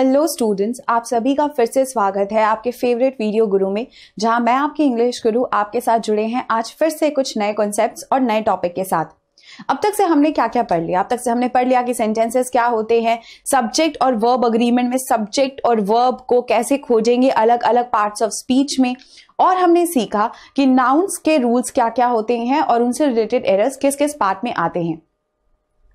Hello students आप सभी का फिर से स्वागत है आपके फेवरेट वीडियो गुरु में जहां मैं आपके इंग्लिश गुरु आपके साथ जुड़े हैं आज फिर से कुछ नए कॉन्सेप्ट्स और नए टॉपिक के साथ अब तक से हमने क्या क्या पढ़ लिया अब तक से हमने पढ़ लिया कि सेंटेंसेस क्या होते हैं सब्जेक्ट और वर्ब अग्रीमेंट में सब्जेक्ट और वर्ब को कैसे खोजेंगे अलग अलग पार्ट्स ऑफ स्पीच में और हमने सीखा कि नाउन्स के रूल्स क्या क्या होते हैं और उनसे रिलेटेड एरर्स किस किस पार्ट में आते हैं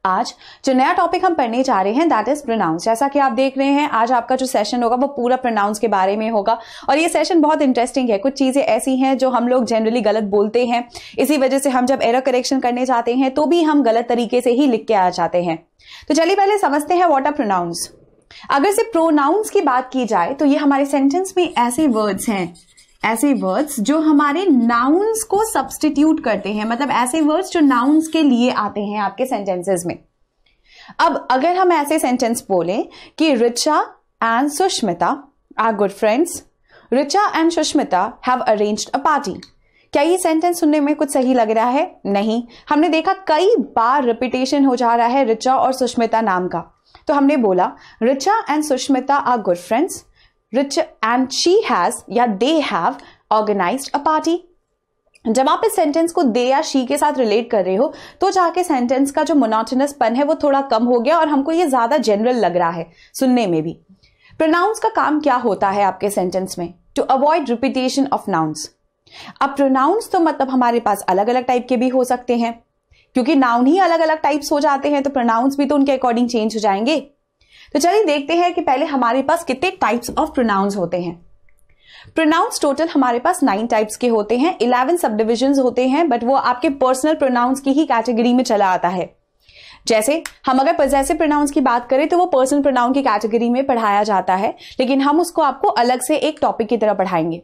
आज जो नया टॉपिक हम पढ़ने जा रहे हैं दैट इज प्रोनाउंस जैसा कि आप देख रहे हैं आज आपका जो सेशन होगा वो पूरा प्रोनाउंस के बारे में होगा और ये सेशन बहुत इंटरेस्टिंग है कुछ चीज़ें ऐसी हैं जो हम लोग जनरली गलत बोलते हैं इसी वजह से हम जब एरर करेक्शन करने जाते हैं तो भी हम गलत तरीके से ही लिख के आ जाते हैं तो चलिए पहले समझते हैं वॉट आर प्रोनाउंस अगर से प्रोनाउंस की बात की जाए तो ये हमारे सेंटेंस में ऐसे वर्ड्स हैं ऐसे वर्ड्स जो हमारे नाउन्स को सब्सटीट्यूट करते हैं मतलब ऐसे वर्ड्स जो नाउन्स के लिए आते हैं आपके सेंटेंसेस में अब अगर हम ऐसे सेंटेंस बोलें कि Richa and Sushmita are good friends Richa and Sushmita have arranged a party क्या ये सेंटेंस सुनने में कुछ सही लग रहा है नहीं हमने देखा कई बार रिपीटेशन हो जा रहा है रिचा और सुष्मिता नाम का तो हमने बोला Richa and Sushmita are good friends Richa and she has या they have organise a party जब आप इस सेंटेंस को दे या शी के साथ रिलेट कर रहे हो तो जाके सेंटेंस का जो मोनोटनस पन है वो थोड़ा कम हो गया और हमको ये ज्यादा जनरल लग रहा है सुनने में भी प्रोनाउंस का काम क्या होता है आपके सेंटेंस में to avoid repetition of nouns अब प्रोनाउंस तो मतलब हमारे पास अलग अलग टाइप के भी हो सकते हैं क्योंकि नाउन ही अलग अलग टाइप्स हो जाते हैं तो प्रोनाउंस भी तो उनके अकॉर्डिंग चेंज हो जाएंगे तो चलिए देखते हैं कि पहले हमारे पास कितने टाइप्स ऑफ प्रोनाउंस होते हैं प्रोनाउंस टोटल हमारे पास नाइन टाइप्स के होते हैं इलेवन सब डिविजन होते हैं बट वो आपके पर्सनल प्रोनाउंस की ही कैटेगरी में चला आता है जैसे हम अगर पजेसिव प्रोनाउंस की बात करें तो वो पर्सनल प्रोनाउन की कैटेगरी में पढ़ाया जाता है लेकिन हम उसको आपको अलग से एक टॉपिक की तरह पढ़ाएंगे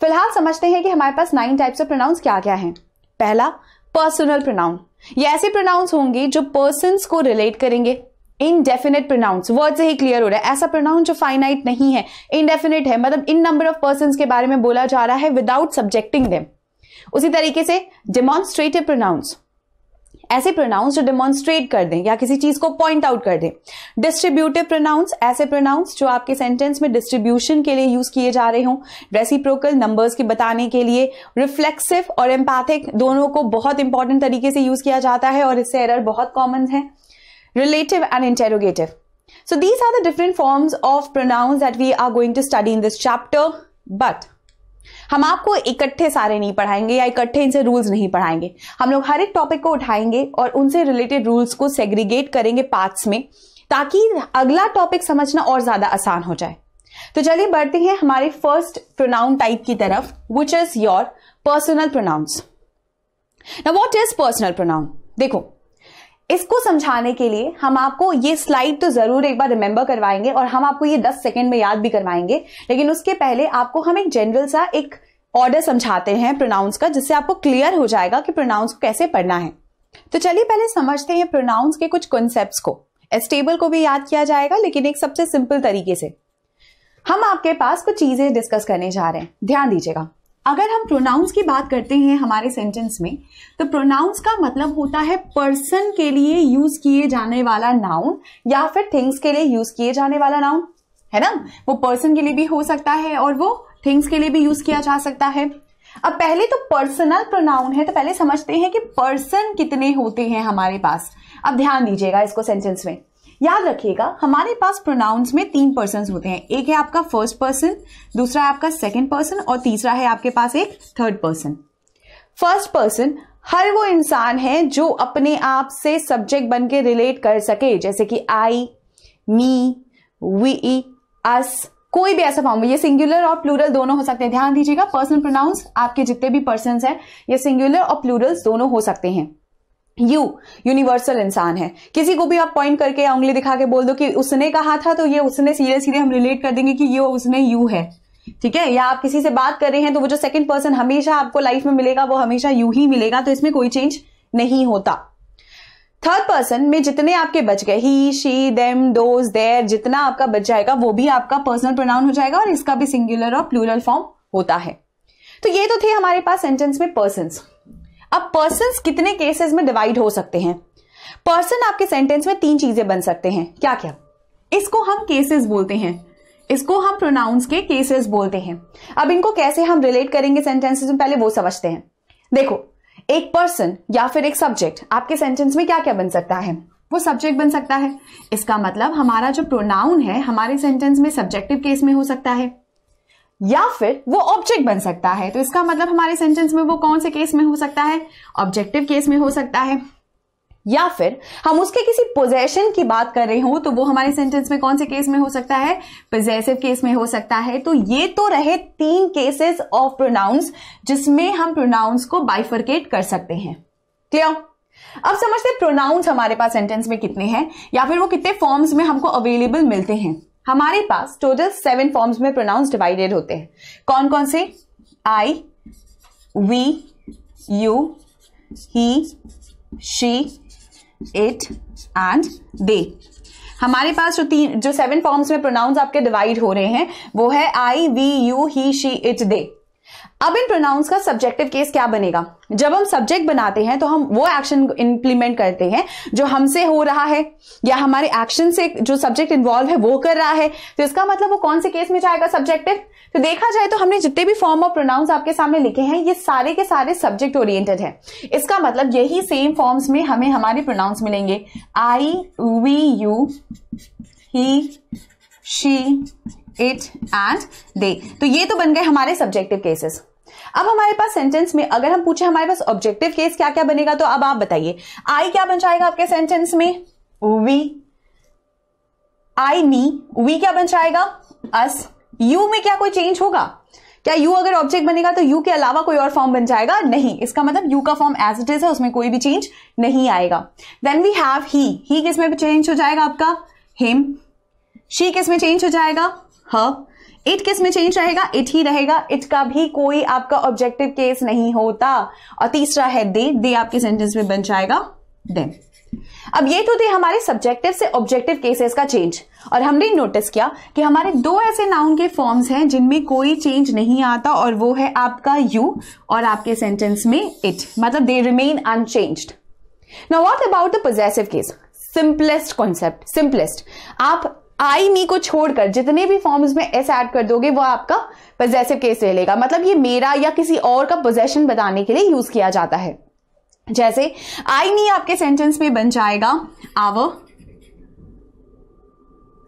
फिलहाल समझते हैं कि हमारे पास नाइन टाइप्स ऑफ प्रोनाउंस क्या क्या हैं पहला पर्सनल प्रोनाउन ये ऐसे प्रोनाउंस होंगे जो पर्सन को रिलेट करेंगे इनडेफिनेट प्रोनाउंस वर्ड से ही क्लियर हो रहा है ऐसा प्रोनाउंस जो फाइनाइट नहीं है इनडेफिनेट है मतलब इन नंबर ऑफ पर्सन के बारे में बोला जा रहा है विदाउट सब्जेक्टिंग दम उसी तरीके से डिमॉन्स्ट्रेटिव प्रोनाउंस ऐसे प्रोनाउंस जो डेमोन्स्ट्रेट कर दें या किसी चीज को पॉइंट आउट कर दें डिस्ट्रीब्यूटिव प्रोनाउंस ऐसे प्रोनाउंस जो आपके सेंटेंस में डिस्ट्रीब्यूशन के लिए यूज किए जा रहे हो रेसिप्रोकल नंबर्स के बताने के लिए रिफ्लेक्सिव और एम्पैथिक दोनों को बहुत इंपॉर्टेंट तरीके से यूज किया जाता है और इससे एरर बहुत कॉमन है relative and interrogative. So these are the different forms of pronouns that we are going to study in this chapter. But हम आपको इकट्ठे सारे नहीं पढ़ाएंगे या इकट्ठे इनसे रूल्स नहीं पढ़ाएंगे हम लोग हर एक टॉपिक को उठाएंगे और उनसे रिलेटेड रूल्स को सेग्रीगेट करेंगे पार्ट्स में ताकि अगला टॉपिक समझना और ज्यादा आसान हो जाए तो चलिए बढ़ते हैं हमारे फर्स्ट प्रोनाउन टाइप की तरफ which is your personal pronouns ना वॉट इज पर्सनल प्रोनाउन देखो इसको समझाने के लिए हम आपको ये स्लाइड तो जरूर एक बार रिमेंबर करवाएंगे और हम आपको ये 10 सेकंड में याद भी करवाएंगे लेकिन उसके पहले आपको हम एक जनरल सा एक ऑर्डर समझाते हैं प्रोनाउंस का जिससे आपको क्लियर हो जाएगा कि प्रोनाउंस को कैसे पढ़ना है तो चलिए पहले समझते हैं प्रोनाउंस के कुछ कॉन्सेप्ट को एस्टेबल को भी याद किया जाएगा लेकिन एक सबसे सिंपल तरीके से हम आपके पास कुछ चीजें डिस्कस करने जा रहे हैं ध्यान दीजिएगा अगर हम प्रोनाउंस की बात करते हैं हमारे सेंटेंस में तो प्रोनाउंस का मतलब होता है पर्सन के लिए यूज किए जाने वाला नाउन या फिर थिंग्स के लिए यूज किए जाने वाला नाउन है ना वो पर्सन के लिए भी हो सकता है और वो थिंग्स के लिए भी यूज किया जा सकता है अब पहले तो पर्सनल प्रोनाउन है तो पहले समझते हैं कि पर्सन कितने होते हैं हमारे पास अब ध्यान दीजिएगा इसको सेंटेंस में याद रखिएगा हमारे पास प्रोनाउंस में तीन पर्सन होते हैं एक है आपका फर्स्ट पर्सन दूसरा है आपका सेकेंड पर्सन और तीसरा है आपके पास एक थर्ड पर्सन फर्स्ट पर्सन हर वो इंसान है जो अपने आप से सब्जेक्ट बन के रिलेट कर सके जैसे कि आई मी वी अस कोई भी ऐसा फॉर्म ये सिंगुलर और प्लूरल दोनों हो सकते हैं ध्यान दीजिएगा पर्सनल प्रोनाउंस आपके जितने भी पर्सन हैं ये सिंगुलर और प्लूरल्स दोनों हो सकते हैं यू यूनिवर्सल इंसान है किसी को भी आप पॉइंट करके या उंगली दिखा के बोल दो कि उसने कहा था तो ये उसने सीधे सीधे हम रिलेट कर देंगे कि ये उसने यू है ठीक है या आप किसी से बात कर रहे हैं तो वो जो सेकंड पर्सन हमेशा आपको लाइफ में मिलेगा वो हमेशा यू ही मिलेगा तो इसमें कोई चेंज नहीं होता थर्ड पर्सन में जितने आपके बच गए he she them those their जितना आपका बच जाएगा वो भी आपका पर्सनल प्रोनाउन हो जाएगा और इसका भी सिंगुलर और प्लूरल फॉर्म होता है तो ये तो थे हमारे पास सेंटेंस में पर्सन अब पर्सन कितने केसेस में डिवाइड हो सकते हैं पर्सन आपके सेंटेंस में तीन चीजें बन सकते हैं क्या क्या इसको हम केसेस बोलते हैं इसको हम प्रोनाउंस के केसेस बोलते हैं अब इनको कैसे हम रिलेट करेंगे सेंटेंसेस में पहले वो समझते हैं देखो एक पर्सन या फिर एक सब्जेक्ट आपके सेंटेंस में क्या क्या बन सकता है वो सब्जेक्ट बन सकता है इसका मतलब हमारा जो प्रोनाउन है हमारे सेंटेंस में सब्जेक्टिव केस में हो सकता है या फिर वो ऑब्जेक्ट बन सकता है तो इसका मतलब हमारे सेंटेंस में वो कौन से केस में हो सकता है ऑब्जेक्टिव केस में हो सकता है या फिर हम उसके किसी पोजेशन की बात कर रहे हो तो वो हमारे सेंटेंस में कौन से केस में हो सकता है पोजेसिव केस में हो सकता है तो ये तो रहे तीन केसेस ऑफ प्रोनाउंस जिसमें हम प्रोनाउंस को बाइफर्केट कर सकते हैं क्लियर अब समझते प्रोनाउंस हमारे पास सेंटेंस में कितने हैं या फिर वो कितने फॉर्म्स में हमको अवेलेबल मिलते हैं हमारे पास टोटल सेवन फॉर्म्स में प्रोनाउंस डिवाइडेड होते हैं कौन कौन से I we you he she it and they हमारे पास जो तीन जो सेवन फॉर्म्स में प्रोनाउंस आपके डिवाइड हो रहे हैं वो है I we you he she it they अब इन प्रोनाउंस का सब्जेक्टिव केस क्या बनेगा जब हम सब्जेक्ट बनाते हैं तो हम वो एक्शन इंप्लीमेंट करते हैं जो हमसे हो रहा है या हमारे एक्शन से जो सब्जेक्ट इन्वॉल्व है वो कर रहा है तो इसका मतलब वो कौन से केस में जाएगा सब्जेक्टिव तो देखा जाए तो हमने जितने भी फॉर्म ऑफ प्रोनाउंस आपके सामने लिखे हैं ये सारे के सारे सब्जेक्ट ओरिएंटेड है इसका मतलब यही सेम फॉर्म्स में हमें हमारे प्रोनाउंस मिलेंगे I we you he she it and they तो ये तो बन गए हमारे सब्जेक्टिव केसेस अब हमारे पास सेंटेंस में अगर हम पूछे हमारे पास ऑब्जेक्टिव केस क्या क्या बनेगा तो अब आप बताइए आई क्या बन जाएगा आपके सेंटेंस में वी आई मी वी क्या बन जाएगा अस यू में क्या कोई चेंज होगा क्या यू अगर ऑब्जेक्ट बनेगा तो यू के अलावा कोई और फॉर्म बन जाएगा नहीं इसका मतलब यू का फॉर्म एज इट इज है उसमें कोई भी चेंज नहीं आएगा then we have he he किसमें चेंज हो जाएगा आपका हिम शी किस चेंज हो जाएगा हर इट किस में चेंज रहेगा इट ही रहेगा इट का भी कोई आपका ऑब्जेक्टिव केस नहीं होता और तीसरा है दे दे आपके सेंटेंस में बन जाएगा दे अब ये तो थे हमारे सब्जेक्टिव से ऑब्जेक्टिव केसेस का चेंज और हमने नोटिस किया कि हमारे दो ऐसे नाउन के फॉर्म्स हैं जिनमें कोई चेंज नहीं आता और वो है आपका यू और आपके सेंटेंस में इट मतलब they remain unchanged now what about the possessive case simplest concept simplest आप आई मी को छोड़कर जितने भी फॉर्म्स में एस ऐड कर दोगे वो आपका पोजेसिव केस ले लेगा मतलब ये मेरा या किसी और का पोजेशन बताने के लिए यूज किया जाता है जैसे आई मी आपके सेंटेंस में बन जाएगा आव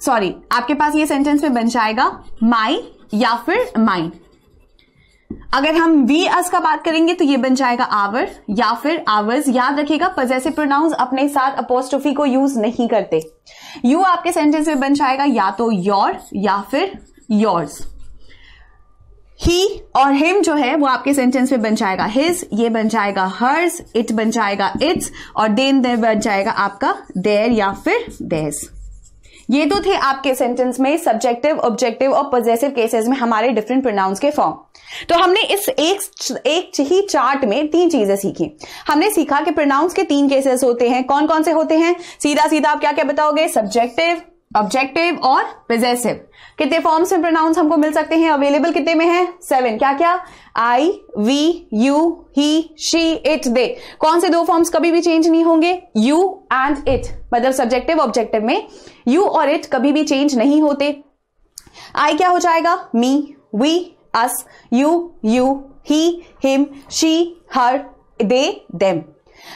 सॉरी आपके पास ये सेंटेंस में बन जाएगा माई या फिर माइंड अगर हम वी अस का बात करेंगे तो ये बन जाएगा आवर या फिर आवर्स याद रखिएगा पजेसिव प्रोनाउंस अपने साथ अपोस्टोफी को यूज नहीं करते यू आपके सेंटेंस में बन जाएगा या तो योर या फिर योर्स ही और हिम जो है वो आपके सेंटेंस में बन जाएगा हिज ये बन जाएगा हर्स इट बन जाएगा इट्स और देन देर बन जाएगा आपका देर या फिर देस ये तो थे आपके सेंटेंस में सब्जेक्टिव ऑब्जेक्टिव और पॉजिटिव केसेस में हमारे डिफरेंट प्रोनाउंस के फॉर्म तो हमने इस एक एक ही चार्ट में तीन चीजें सीखी हमने सीखा कि प्रोनाउंस के तीन केसेस होते हैं कौन कौन से होते हैं सीधा सीधा आप क्या क्या बताओगे सब्जेक्टिव ऑब्जेक्टिव और विजेसिव कितने फॉर्म्स में प्रोनाउंस हमको मिल सकते हैं अवेलेबल कितने में है सेवन क्या क्या I we you he she it they कौन से दो फॉर्म्स कभी भी चेंज नहीं होंगे यू एंड इट मतलब सब्जेक्टिव ऑब्जेक्टिव में यू और इट कभी भी चेंज नहीं होते आई क्या हो जाएगा me we us you you he him she her they them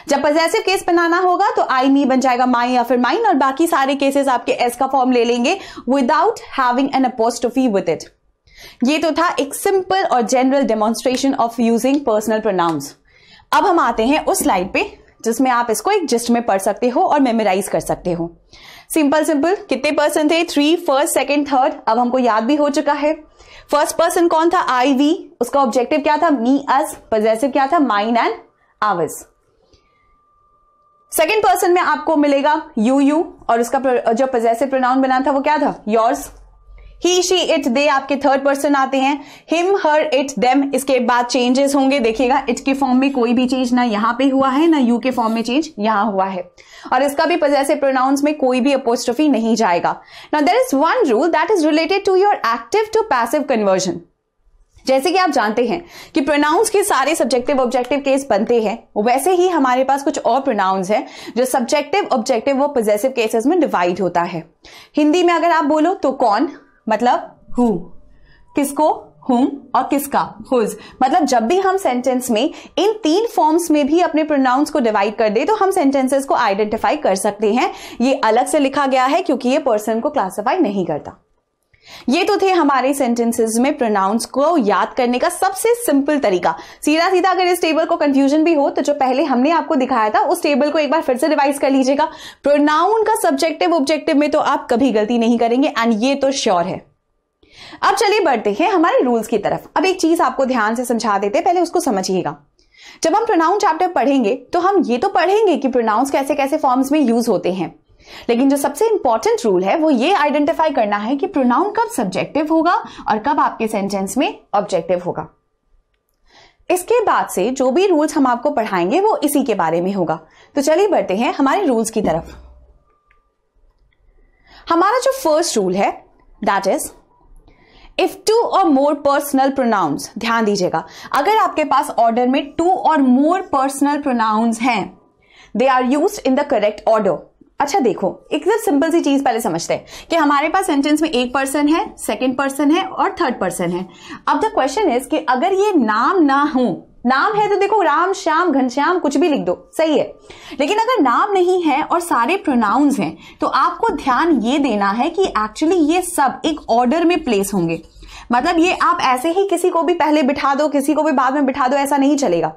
जब पजेसिव केस बनाना होगा तो आई मी बन जाएगा माई या फिर माइन और बाकी सारे केसेस आपके एस का फॉर्म ले लेंगे without having an apostrophe with it ये तो था एक सिंपल और general demonstration of using personal pronouns अब हम आते हैं उस स्लाइड पे जिसमें आप इसको एक जिस्ट में पढ़ सकते हो और मेमोराइज कर सकते हो सिंपल सिंपल कितने पर्सन थे थ्री फर्स्ट सेकेंड थर्ड अब हमको याद भी हो चुका है फर्स्ट पर्सन कौन था आई वी उसका ऑब्जेक्टिव क्या था मी अस पजेसिव क्या था mine and ours second person में आपको मिलेगा यू यू और उसका जो पजेसिव प्रोनाउन बना था वो क्या था yours he she it they आपके थर्ड पर्सन आते हैं हिम हर इट देम इसके बाद चेंजेस होंगे देखिएगा इट के फॉर्म में कोई भी चेंज ना यहाँ पे हुआ है ना यू के फॉर्म में चेंज यहां हुआ है और इसका भी जैसे प्रोनाउंस में कोई भी अपोस्ट्रफी नहीं जाएगा ना there is one rule that is related to your active to passive conversion जैसे कि आप जानते हैं कि प्रोनाउंस के सारे सब्जेक्टिव ऑब्जेक्टिव केस बनते हैं वैसे ही हमारे पास कुछ और प्रोनाउंस हैं जो सब्जेक्टिव ऑब्जेक्टिव वो पोजेसिव केसेस में डिवाइड होता है हिंदी में अगर आप बोलो तो कौन मतलब हु किसको हुम और किसका हुज मतलब जब भी हम सेंटेंस में इन तीन फॉर्म्स में भी अपने प्रोनाउंस को डिवाइड कर दे तो हम सेंटेंसेस को आइडेंटिफाई कर सकते हैं ये अलग से लिखा गया है क्योंकि ये पर्सन को क्लासिफाई नहीं करता ये तो थे हमारे सेंटेंसेस में प्रोनाउंस को याद करने का सबसे सिंपल तरीका सीधा सीधा अगर इस टेबल को कंफ्यूजन भी हो तो जो पहले हमने आपको दिखाया था उस टेबल को एक बार फिर से रिवाइज कर लीजिएगा प्रोनाउन का सब्जेक्टिव ऑब्जेक्टिव में तो आप कभी गलती नहीं करेंगे एंड ये तो श्योर है अब चलिए बढ़ते हैं हमारे रूल्स की तरफ अब एक चीज आपको ध्यान से समझा देते पहले उसको समझिएगा जब हम प्रोनाउन चैप्टर पढ़ेंगे तो हम ये तो पढ़ेंगे कि प्रोनाउंस कैसे कैसे फॉर्म्स में यूज होते हैं लेकिन जो सबसे इंपॉर्टेंट रूल है वो ये आइडेंटिफाई करना है कि प्रोनाउन कब सब्जेक्टिव होगा और कब आपके सेंटेंस में ऑब्जेक्टिव होगा इसके बाद से जो भी रूल्स हम आपको पढ़ाएंगे वो इसी के बारे में होगा तो चलिए बढ़ते हैं हमारे रूल्स की तरफ हमारा जो फर्स्ट रूल है that is if two or more personal pronounce ध्यान दीजिएगा अगर आपके पास ऑर्डर में to or more personal pronouns हैं they are used in the correct order अच्छा देखो तो सिंपल सी चीज पहले समझते हैं कि हमारे पास सेंटेंस में एक पर्सन है सेकंड पर्सन है और थर्ड पर्सन है अब द क्वेश्चन इज कि अगर ये नाम ना हो नाम है तो देखो राम श्याम घनश्याम कुछ भी लिख दो सही है लेकिन अगर नाम नहीं है और सारे प्रोनाउंस हैं तो आपको ध्यान ये देना है कि एक्चुअली ये सब एक ऑर्डर में प्लेस होंगे मतलब ये आप ऐसे ही किसी को भी पहले बिठा दो किसी को भी बाद में बिठा दो ऐसा नहीं चलेगा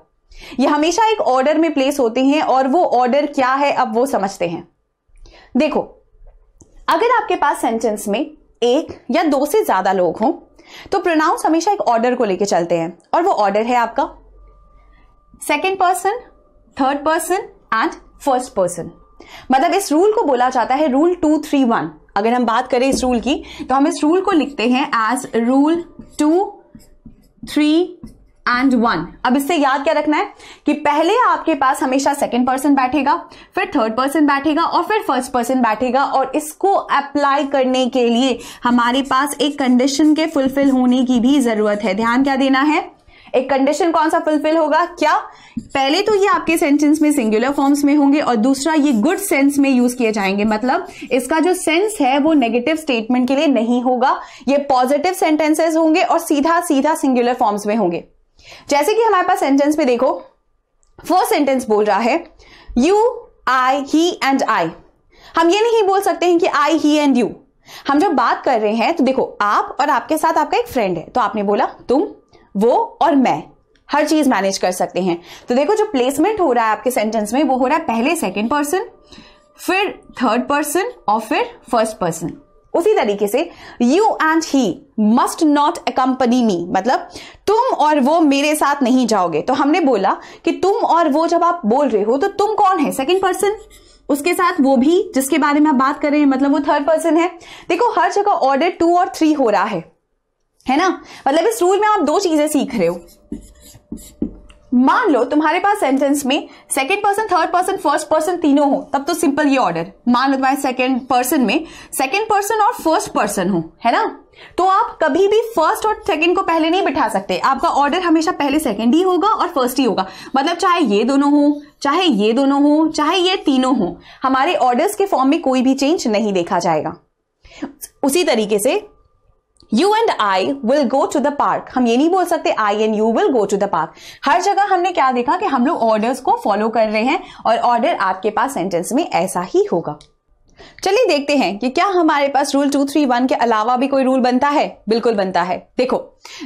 ये हमेशा एक ऑर्डर में प्लेस होते हैं और वो ऑर्डर क्या है अब वो समझते हैं देखो अगर आपके पास सेंटेंस में एक या दो से ज्यादा लोग हों तो प्रोनाउंस हमेशा एक ऑर्डर को लेके चलते हैं और वो ऑर्डर है आपका second person third person and first person मतलब इस रूल को बोला जाता है रूल टू थ्री वन अगर हम बात करें इस रूल की तो हम इस रूल को लिखते हैं as rule two three and one अब इससे याद क्या रखना है कि पहले आपके पास हमेशा सेकेंड पर्सन बैठेगा फिर थर्ड पर्सन बैठेगा और फिर फर्स्ट पर्सन बैठेगा और इसको अप्लाई करने के लिए हमारे पास एक कंडीशन के फुलफिल होने की भी जरूरत है ध्यान क्या देना है एक कंडीशन कौन सा फुलफिल होगा क्या पहले तो ये आपके सेंटेंस में सिंगुलर फॉर्म्स में होंगे और दूसरा ये गुड सेंस में यूज किए जाएंगे मतलब इसका जो सेंस है वो नेगेटिव स्टेटमेंट के लिए नहीं होगा ये पॉजिटिव सेंटेंसेस होंगे और सीधा सीधा सिंगुलर फॉर्म्स में होंगे जैसे कि हमारे पास सेंटेंस में देखो फर्स्ट सेंटेंस बोल रहा है you I he and I हम ये नहीं बोल सकते हैं कि आई ही एंड यू हम जब बात कर रहे हैं तो देखो आप और आपके साथ आपका एक फ्रेंड है तो आपने बोला तुम वो और मैं हर चीज मैनेज कर सकते हैं तो देखो जो प्लेसमेंट हो रहा है आपके सेंटेंस में वो हो रहा है पहले सेकेंड पर्सन फिर थर्ड पर्सन और फिर फर्स्ट पर्सन उसी तरीके से you and he must not accompany me मतलब तुम और वो मेरे साथ नहीं जाओगे तो हमने बोला कि तुम और वो जब आप बोल रहे हो तो तुम कौन है सेकेंड पर्सन उसके साथ वो भी जिसके बारे में आप बात कर रहे हैं मतलब वो थर्ड पर्सन है देखो हर जगह ऑर्डर टू और थ्री हो रहा है है ना मतलब इस रूल में आप दो चीजें सीख रहे हो मान लो तुम्हारे पास सेंटेंस में second person third person first person तीनों हो तब तो सिंपल ये ऑर्डर मान लो तुम्हारे सेकंड पर्सन में सेकेंड पर्सन और फर्स्ट पर्सन हो है ना तो आप कभी भी फर्स्ट और सेकेंड को पहले नहीं बिठा सकते आपका ऑर्डर हमेशा पहले सेकेंड ही होगा और फर्स्ट ही होगा मतलब चाहे ये दोनों हो चाहे ये दोनों हो चाहे ये तीनों हो हमारे ऑर्डर्स के फॉर्म में कोई भी चेंज नहीं देखा जाएगा उसी तरीके से you and I will go to the park हम ये नहीं बोल सकते I and you will go to the park हर जगह हमने क्या देखा कि हम लोग ऑर्डर्स को फॉलो कर रहे हैं और ऑर्डर आपके पास सेंटेंस में ऐसा ही होगा चलिए देखते हैं कि क्या हमारे पास रूल टू थ्री वन के अलावा भी कोई रूल बनता है बिल्कुल बनता है देखो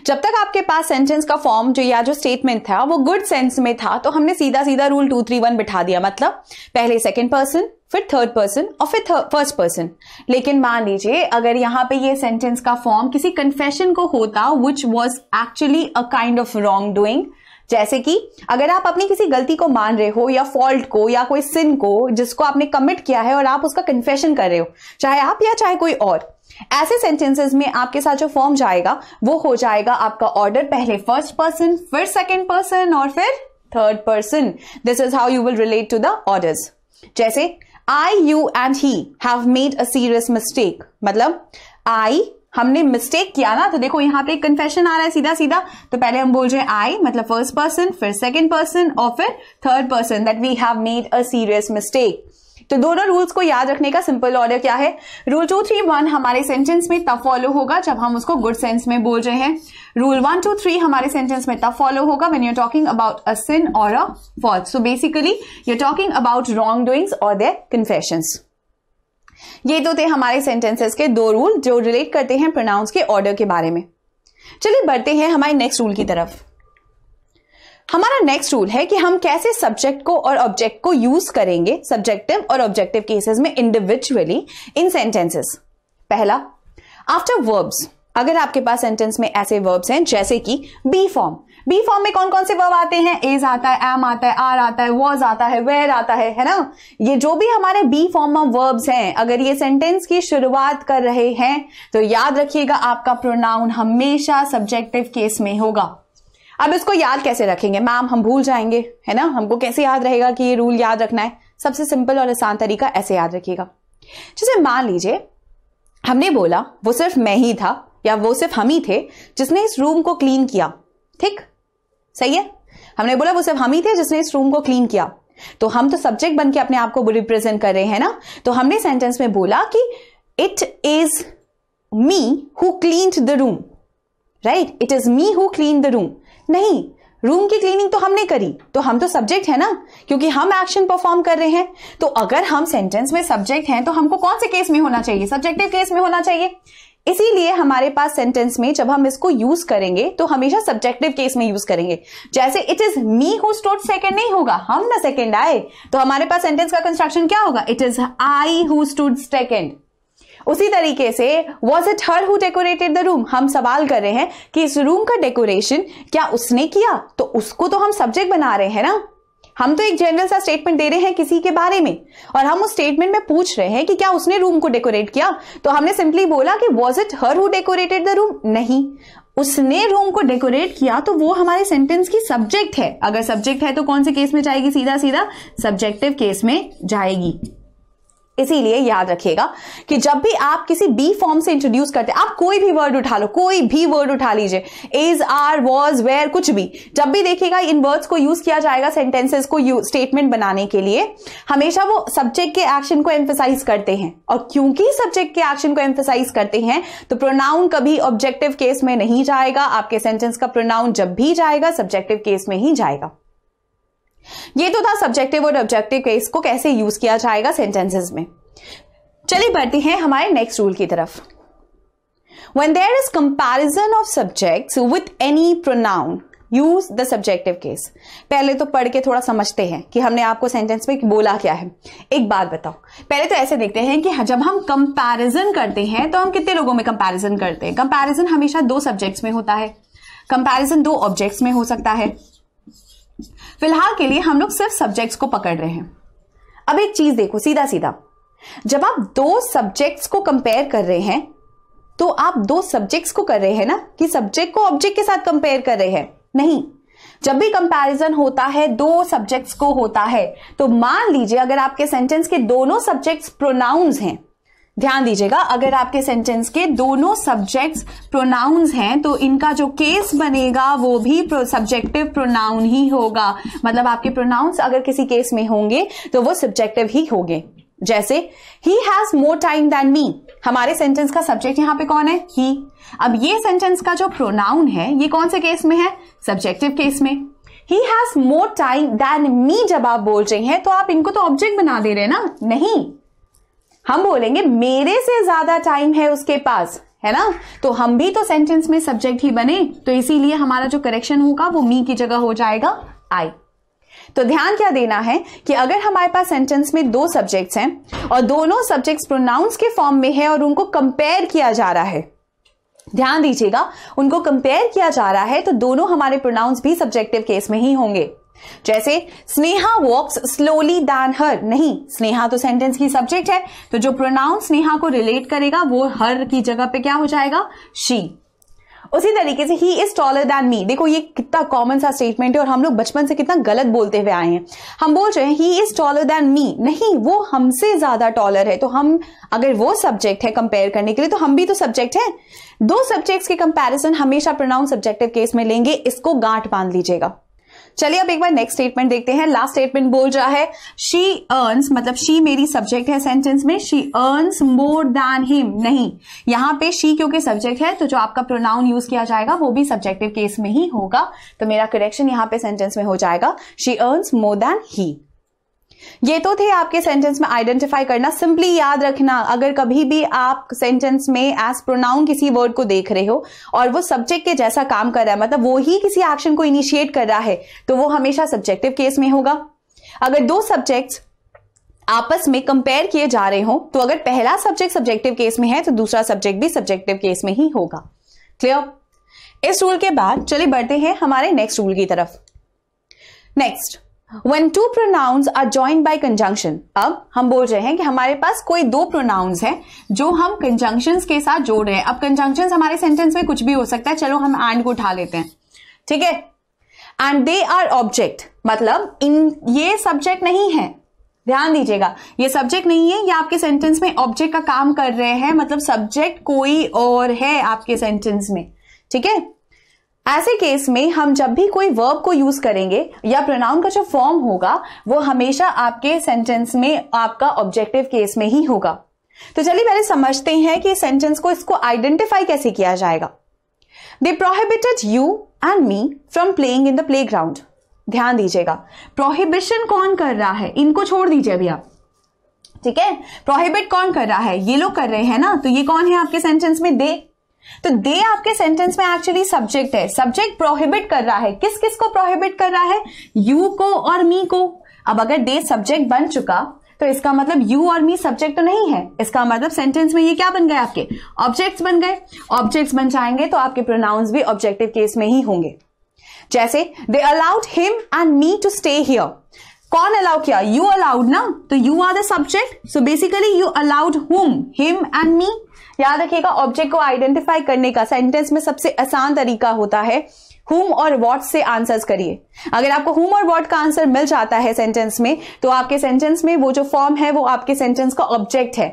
जब तक आपके पास सेंटेंस का फॉर्म जो या जो स्टेटमेंट था वो गुड सेंस में था तो हमने सीधा सीधा रूल टू थ्री वन बिठा दिया मतलब पहले सेकेंड पर्सन फिर थर्ड पर्सन और फिर फर्स्ट पर्सन लेकिन मान लीजिए अगर यहां पे ये सेंटेंस का फॉर्म किसी कन्फेशन को होता which was actually a kind of wrong doing जैसे कि अगर आप अपनी किसी गलती को मान रहे हो या फॉल्ट को या कोई सिन को जिसको आपने कमिट किया है और आप उसका कन्फेशन कर रहे हो चाहे आप या चाहे कोई और ऐसे सेंटेंसेस में आपके साथ जो फॉर्म जाएगा वो हो जाएगा आपका ऑर्डर पहले फर्स्ट पर्सन फिर सेकेंड पर्सन और फिर third person this is how you will relate to the order जैसे I you and he have made a serious mistake मतलब आई हमने मिस्टेक किया ना तो देखो यहाँ पे कन्फेशन आ रहा है सीधा सीधा तो पहले हम बोल रहे हैं आई मतलब फर्स्ट पर्सन फिर सेकेंड पर्सन और फिर third person that we have made a serious mistake तो दोनों रूल्स को याद रखने का सिंपल ऑर्डर क्या है रूल टू थ्री वन हमारे सेंटेंस में तब फॉलो होगा जब हम उसको गुड सेंस में बोल रहे हैं रूल वन टू थ्री हमारे सेंटेंस में तब फॉलो होगा when you're talking about a sin or a fault so basically you're talking about wrong doings or their confessions ये तो थे हमारे सेंटेंसेस के दो रूल जो रिलेट करते हैं प्रोनाउंस के ऑर्डर के बारे में चलिए बढ़ते हैं हमारे नेक्स्ट रूल की तरफ हमारा नेक्स्ट रूल है कि हम कैसे सब्जेक्ट को और ऑब्जेक्ट को यूज करेंगे सब्जेक्टिव और ऑब्जेक्टिव केसेस में इंडिविजुअली इन सेंटेंसेस पहला आफ्टर वर्ब्स अगर आपके पास सेंटेंस में ऐसे वर्ब्स हैं जैसे कि बी फॉर्म बी फॉर्म में कौन कौन से वर्ब आते हैं एज आता है एम आता है आर आता है वॉज आता है वेर आता है है ना ये जो भी हमारे बी फॉर्म ऑफ वर्ब्स हैं अगर ये सेंटेंस की शुरुआत कर रहे हैं तो याद रखिएगा आपका प्रोनाउन हमेशा सब्जेक्टिव केस में होगा अब इसको याद कैसे रखेंगे मैम हम भूल जाएंगे है ना हमको कैसे याद रहेगा कि ये रूल याद रखना है सबसे सिंपल और आसान तरीका ऐसे याद रखिएगा जैसे मान लीजिए हमने बोला वो सिर्फ मैं ही था या वो सिर्फ हम ही थे जिसने इस रूम को क्लीन किया ठीक सही है हमने बोला वो सिर्फ हम ही थे जिसने इस रूम को क्लीन किया तो हम तो सब्जेक्ट बनके अपने आप को रिप्रेजेंट कर रहे हैं ना तो हमने सेंटेंस में बोला कि it is me who clean the room right it is me who clean the room नहीं रूम की क्लीनिंग तो हमने करी तो हम तो सब्जेक्ट है ना क्योंकि हम एक्शन परफॉर्म कर रहे हैं तो अगर हम सेंटेंस में सब्जेक्ट हैं तो हमको कौन से केस में होना चाहिए सब्जेक्टिव केस में होना चाहिए इसीलिए हमारे पास सेंटेंस में जब हम इसको यूज करेंगे तो हमेशा सब्जेक्टिव केस में यूज करेंगे जैसे it is me who store second नहीं होगा हम ना सेकेंड आए तो हमारे पास सेंटेंस का कंस्ट्रक्शन क्या होगा it is I who stood second उसी तरीके से was it her who decorated the room हम सवाल कर रहे हैं कि इस रूम का डेकोरेशन क्या उसने किया तो उसको तो हम सब्जेक्ट बना रहे हैं ना हम तो एक जनरल सा स्टेटमेंट दे रहे हैं किसी के बारे में और हम उस स्टेटमेंट में पूछ रहे हैं कि क्या उसने रूम को डेकोरेट किया तो हमने सिंपली बोला कि was it her who decorated the room नहीं उसने रूम को डेकोरेट किया तो वो हमारे सेंटेंस की सब्जेक्ट है अगर सब्जेक्ट है तो कौन से केस में जाएगी सीधा सीधा सब्जेक्टिव केस में जाएगी इसीलिए याद रखिएगा कि जब भी आप किसी बी फॉर्म से इंट्रोड्यूस करते हैं आप कोई भी वर्ड उठा लो कोई भी वर्ड उठा लीजिए इज आर वॉज वेयर कुछ भी जब भी देखिएगा इन वर्ड्स को यूज किया जाएगा सेंटेंसेस को स्टेटमेंट बनाने के लिए हमेशा वो सब्जेक्ट के एक्शन को एम्फेसाइज करते हैं और क्योंकि सब्जेक्ट के एक्शन को एम्फेसाइज करते हैं तो प्रोनाउन कभी ऑब्जेक्टिव केस में नहीं जाएगा आपके सेंटेंस का प्रोनाउन जब भी जाएगा सब्जेक्टिव केस में ही जाएगा ये तो था सब्जेक्टिव और ऑब्जेक्टिव केस को कैसे यूज किया जाएगा सेंटेंसेस में चलिए बढ़ते हैं हमारे नेक्स्ट रूल की तरफ when there is comparison of subject with any pronoun use the subjective case पहले तो पढ़ के थोड़ा समझते हैं कि हमने आपको सेंटेंस में बोला क्या है एक बात बताओ पहले तो ऐसे देखते हैं कि हाँ, जब हम कंपेरिजन करते हैं तो हम कितने लोगों में कंपेरिजन करते हैं कंपेरिजन हमेशा दो सब्जेक्ट्स में होता है कंपेरिजन दो ऑब्जेक्ट्स में हो सकता है फिलहाल के लिए हम लोग सिर्फ सब्जेक्ट्स को पकड़ रहे हैं अब एक चीज देखो सीधा सीधा जब आप दो सब्जेक्ट्स को कंपेयर कर रहे हैं तो आप दो सब्जेक्ट्स को कर रहे हैं ना कि सब्जेक्ट को ऑब्जेक्ट के साथ कंपेयर कर रहे हैं नहीं जब भी कंपैरिजन होता है दो सब्जेक्ट्स को होता है तो मान लीजिए अगर आपके सेंटेंस के दोनों सब्जेक्ट्स प्रोनाउंस हैं ध्यान दीजिएगा अगर आपके सेंटेंस के दोनों सब्जेक्ट्स प्रोनाउंस हैं तो इनका जो केस बनेगा वो भी सब्जेक्टिव प्रोनाउन ही होगा मतलब आपके प्रोनाउंस अगर किसी केस में होंगे तो वो सब्जेक्टिव ही होंगे जैसे he has more time than me हमारे सेंटेंस का सब्जेक्ट यहाँ पे कौन है ही अब ये सेंटेंस का जो प्रोनाउन है ये कौन से केस में है सब्जेक्टिव केस में he has more time than me जब आप बोल रहे हैं तो आप इनको तो ऑब्जेक्ट बना दे रहे हैं ना नहीं हम बोलेंगे मेरे से ज्यादा टाइम है उसके पास है ना तो हम भी तो सेंटेंस में सब्जेक्ट ही बने तो इसीलिए हमारा जो करेक्शन होगा वो मी की जगह हो जाएगा आई तो ध्यान क्या देना है कि अगर हमारे पास सेंटेंस में दो सब्जेक्ट्स हैं और दोनों सब्जेक्ट्स प्रोनाउंस के फॉर्म में है और उनको कंपेयर किया जा रहा है ध्यान दीजिएगा उनको कंपेयर किया जा रहा है तो दोनों हमारे प्रोनाउंस भी सब्जेक्टिव केस में ही होंगे जैसे Sneha walks slowly than her नहीं स्नेहा तो सेंटेंस की सब्जेक्ट है तो जो प्रोनाउन स्नेहा को रिलेट करेगा वो हर की जगह पे क्या हो जाएगा शी उसी तरीके से he is taller than me देखो ये कितना कॉमन सा स्टेटमेंट है और हम लोग बचपन से कितना गलत बोलते हुए आए हैं हम बोल रहे हैं he is taller than me नहीं वो हमसे ज्यादा टॉलर है तो हम अगर वो सब्जेक्ट है कंपेयर करने के लिए तो हम भी तो सब्जेक्ट है दो सब्जेक्ट्स के कंपैरिजन हमेशा प्रोनाउन सब्जेक्टिव केस में लेंगे इसको गांठ बांध लीजिएगा चलिए अब एक बार नेक्स्ट स्टेटमेंट देखते हैं लास्ट स्टेटमेंट बोल रहा है शी अर्न्स मतलब शी मेरी सब्जेक्ट है सेंटेंस में she earns more than him नहीं यहां पे शी क्योंकि सब्जेक्ट है तो जो आपका प्रोनाउन यूज किया जाएगा वो भी सब्जेक्टिव केस में ही होगा तो मेरा करेक्शन यहाँ पे सेंटेंस में हो जाएगा she earns more than he ये तो थे आपके सेंटेंस में आइडेंटिफाई करना सिंपली याद रखना अगर कभी भी आप सेंटेंस में एज प्रोनाउन किसी वर्ड को देख रहे हो और वो सब्जेक्ट के जैसा काम कर रहा है मतलब वो ही किसी एक्शन को इनिशिएट कर रहा है तो वो हमेशा सब्जेक्टिव केस में होगा अगर दो सब्जेक्ट्स आपस में कंपेयर किए जा रहे हो तो अगर पहला सब्जेक्ट सब्जेक्टिव केस में है तो दूसरा सब्जेक्ट भी सब्जेक्टिव केस में ही होगा क्लियर इस रूल के बाद चलिए बढ़ते हैं हमारे नेक्स्ट रूल की तरफ next when two pronouns are join by conjunction अब हम बोल रहे हैं कि हमारे पास कोई दो प्रोनाउंस है जो हम कंजंक्शन के साथ जोड़ रहे हैं अब कंजंक्शन हमारे सेंटेंस में कुछ भी हो सकता है चलो हम एंड को उठा लेते हैं ठीक है एंड दे आर ऑब्जेक्ट मतलब इन ये सब्जेक्ट नहीं है ध्यान दीजिएगा ये सब्जेक्ट नहीं है या आपके सेंटेंस में ऑब्जेक्ट का काम कर रहे हैं मतलब सब्जेक्ट कोई और है आपके सेंटेंस में ठीक है ऐसे केस में हम जब भी कोई वर्ब को यूज करेंगे या प्रोनाउन का जो फॉर्म होगा वो हमेशा आपके सेंटेंस में आपका ऑब्जेक्टिव केस में ही होगा तो चलिए पहले समझते हैं कि सेंटेंस को इसको आइडेंटिफाई कैसे किया जाएगा they prohibited you and me from playing in the playground ध्यान दीजिएगा प्रोहिबिशन कौन कर रहा है इनको छोड़ दीजिए अभी आप ठीक है प्रोहिबिट कौन कर रहा है ये लोग कर रहे हैं ना तो ये कौन है आपके सेंटेंस में दे तो दे आपके सेंटेंस में एक्चुअली सब्जेक्ट है सब्जेक्ट प्रोहिबिट कर रहा है किस किस को प्रोहिबिट कर रहा है यू को और मी को अब अगर दे सब्जेक्ट बन चुका तो इसका मतलब यू और मी सब्जेक्ट तो नहीं है इसका मतलब सेंटेंस में ये क्या बन गए आपके ऑब्जेक्ट्स बन गए ऑब्जेक्ट्स बन जाएंगे तो आपके प्रोनाउंस भी ऑब्जेक्टिव केस में ही होंगे जैसे they allowed him and me to stay here कौन अलाउ किया यू अलाउड ना तो you are the subject so basically you allowed whom him and me याद रखिएगा ऑब्जेक्ट को आइडेंटिफाई करने का सेंटेंस में सबसे आसान तरीका होता है हुम और वॉट से आंसर्स करिए अगर आपको हुम और वॉट का आंसर मिल जाता है सेंटेंस में तो आपके सेंटेंस में वो जो फॉर्म है वो आपके सेंटेंस का ऑब्जेक्ट है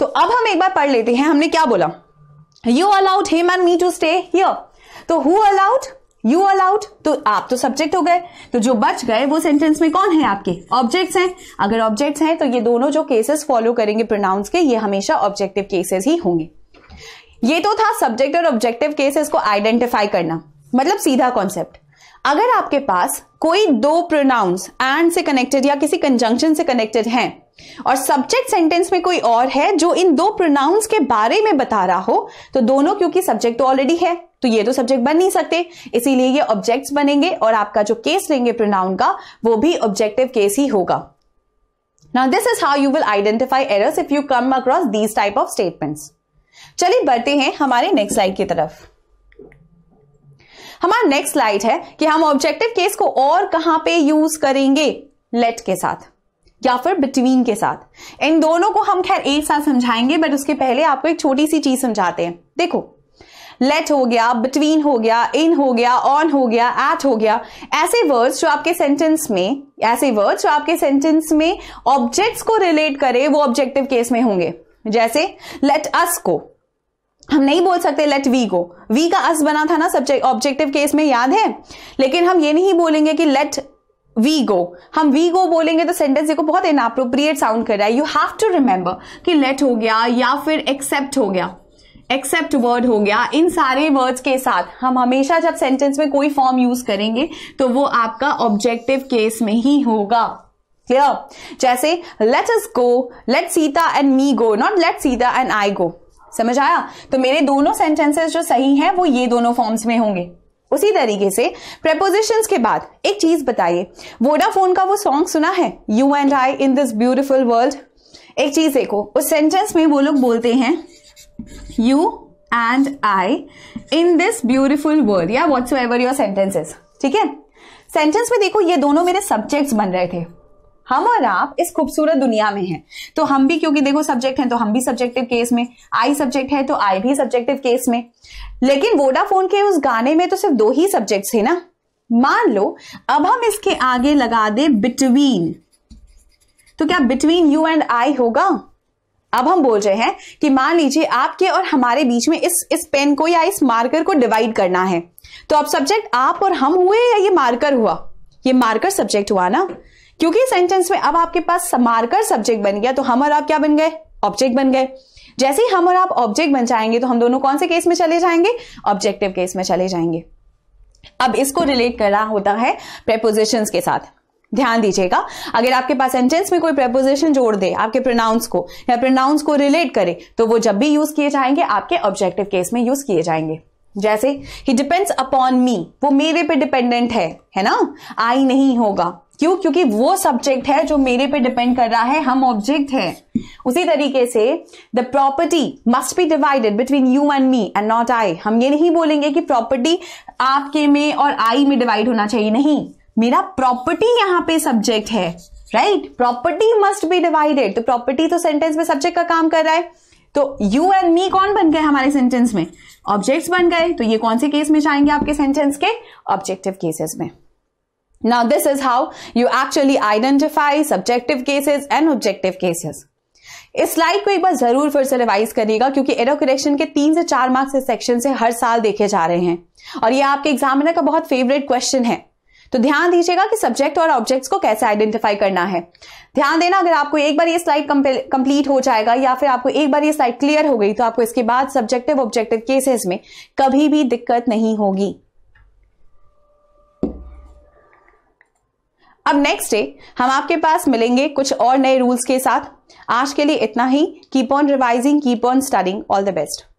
तो अब हम एक बार पढ़ लेते हैं हमने क्या बोला you allowed him and me to stay here तो हु अलाउड यू अलाउड तो आप तो सब्जेक्ट हो गए तो जो बच गए वो सेंटेंस में कौन है आपके ऑब्जेक्ट्स हैं अगर ऑब्जेक्ट्स हैं तो ये दोनों जो केसेस फॉलो करेंगे प्रोनाउंस के ये हमेशा ऑब्जेक्टिव केसेस ही होंगे ये तो था सब्जेक्ट और ऑब्जेक्टिव केसेस को आइडेंटिफाई करना मतलब सीधा कॉन्सेप्ट अगर आपके पास कोई दो प्रोनाउंस एंड से कनेक्टेड या किसी कंजंक्शन से कनेक्टेड है और सब्जेक्ट सेंटेंस में कोई और है जो इन दो प्रोनाउंस के बारे में बता रहा हो तो दोनों क्योंकि सब्जेक्ट तो ऑलरेडी है तो ये तो सब्जेक्ट बन नहीं सकते इसीलिए ये ऑब्जेक्ट्स बनेंगे और आपका जो केस लेंगे प्रोनाउन का वो भी ऑब्जेक्टिव केस ही होगा now this is how you will identify errors if you come across these type of statements चलिए बढ़ते हैं हमारे नेक्स्ट स्लाइड की तरफ हमारा नेक्स्ट स्लाइड है कि हम ऑब्जेक्टिव केस को और कहां पे यूज करेंगे लेट के साथ या फिर बिटवीन के साथ इन दोनों को हम खैर एक साथ समझाएंगे बट उसके पहले आपको एक छोटी सी चीज समझाते हैं देखो लेट हो गया बिटवीन हो गया इन हो गया ऑन हो गया एट हो गया ऐसे वर्ड्स जो आपके सेंटेंस में ऐसे वर्ड्स जो आपके सेंटेंस में ऑब्जेक्ट्स को रिलेट करे वो ऑब्जेक्टिव केस में होंगे जैसे लेट अस को हम नहीं बोल सकते लेट वी गो वी का अस बना था ना सब्जेक्ट ऑब्जेक्टिव केस में याद है लेकिन हम ये नहीं बोलेंगे कि लेट वी गो हम वी गो बोलेंगे तो सेंटेंस देखो बहुत इनअप्रोप्रिएट साउंड कर रहा है यू हैव टू रिमेंबर कि लेट हो गया या फिर एक्सेप्ट हो गया एक्सेप्ट वर्ड हो गया इन सारे वर्ड्स के साथ हम हमेशा जब सेंटेंस में कोई फॉर्म यूज करेंगे तो वो आपका ऑब्जेक्टिव केस में ही होगा क्लियर जैसे let us go let Sita and me go not let Sita and I go समझ आया तो मेरे दोनों सेंटेंसेस जो सही हैं वो ये दोनों फॉर्म्स में होंगे उसी तरीके से प्रपोजिशन के बाद एक चीज बताइए वोडाफोन का वो सॉन्ग सुना है you and I in this beautiful world एक चीज देखो उस सेंटेंस में वो लोग बोलते हैं you and I in this beautiful word या वॉट्स एवर योर सेंटेंसेस ठीक है सेंटेंस में देखो ये दोनों मेरे सब्जेक्ट्स बन रहे थे हम और आप इस खूबसूरत दुनिया में हैं तो हम भी क्योंकि देखो सब्जेक्ट हैं तो हम भी सब्जेक्टिव केस में आई सब्जेक्ट है तो आई भी सब्जेक्टिव केस में लेकिन वोडाफोन के उस गाने में तो सिर्फ दो ही सब्जेक्ट थे ना मान लो अब हम इसके आगे लगा दे बिटवीन तो क्या बिटवीन यू एंड आई होगा अब हम बोल रहे हैं कि मान लीजिए आपके और हमारे बीच में इस इस पेन को या इस मार्कर को डिवाइड करना है तो अब सब्जेक्ट आप और हम हुए या ये मार्कर हुआ ये मार्कर सब्जेक्ट हुआ ना क्योंकि सेंटेंस में अब आपके पास मार्कर सब्जेक्ट बन गया तो हम और आप क्या बन गए ऑब्जेक्ट बन गए जैसे ही हम और आप ऑब्जेक्ट बन जाएंगे तो हम दोनों कौन से केस में चले जाएंगे ऑब्जेक्टिव केस में चले जाएंगे अब इसको रिलेट करना होता है प्रेपोजिशन के साथ ध्यान दीजिएगा अगर आपके पास सेंटेंस में कोई प्रपोजिशन जोड़ दे आपके प्रोनाउंस को या प्रोनाउंस को रिलेट करे तो वो जब भी यूज किए जाएंगे आपके ऑब्जेक्टिव केस में यूज किए जाएंगे जैसे ही डिपेंड्स अपॉन मी वो मेरे पे डिपेंडेंट है है ना आई नहीं होगा क्यों क्योंकि वो सब्जेक्ट है जो मेरे पे डिपेंड कर रहा है हम ऑब्जेक्ट हैं उसी तरीके से the property must be divided between you and me and not I हम ये नहीं बोलेंगे कि प्रॉपर्टी आपके में और आई में डिवाइड होना चाहिए नहीं मेरा प्रॉपर्टी यहाँ पे सब्जेक्ट है right property must be divided तो प्रॉपर्टी तो सेंटेंस में सब्जेक्ट का काम कर रहा है तो यू एंड मी कौन बन गए हमारे सेंटेंस में ऑब्जेक्ट्स बन गए तो ये कौन से केस में जाएंगे आपके सेंटेंस के ऑब्जेक्टिव केसेस में now this is how you actually identify subjective cases and objective cases इस स्लाइड को एक बार जरूर फिर से रिवाइज करिएगा क्योंकि एरो करेक्शन के तीन से चार मार्क्स इस सेक्शन से हर साल देखे जा रहे हैं और ये आपके एग्जामिनर का बहुत फेवरेट क्वेश्चन है तो ध्यान दीजिएगा कि सब्जेक्ट और ऑब्जेक्ट्स को कैसे आइडेंटिफाई करना है ध्यान देना अगर आपको एक बार ये स्लाइड कंप्लीट हो जाएगा या फिर आपको एक बार ये स्लाइड क्लियर हो गई तो आपको इसके बाद सब्जेक्टिव ऑब्जेक्टिव केसेस में कभी भी दिक्कत नहीं होगी अब नेक्स्ट डे हम आपके पास मिलेंगे कुछ और नए रूल्स के साथ आज के लिए इतना ही keep on revising keep on studying all the best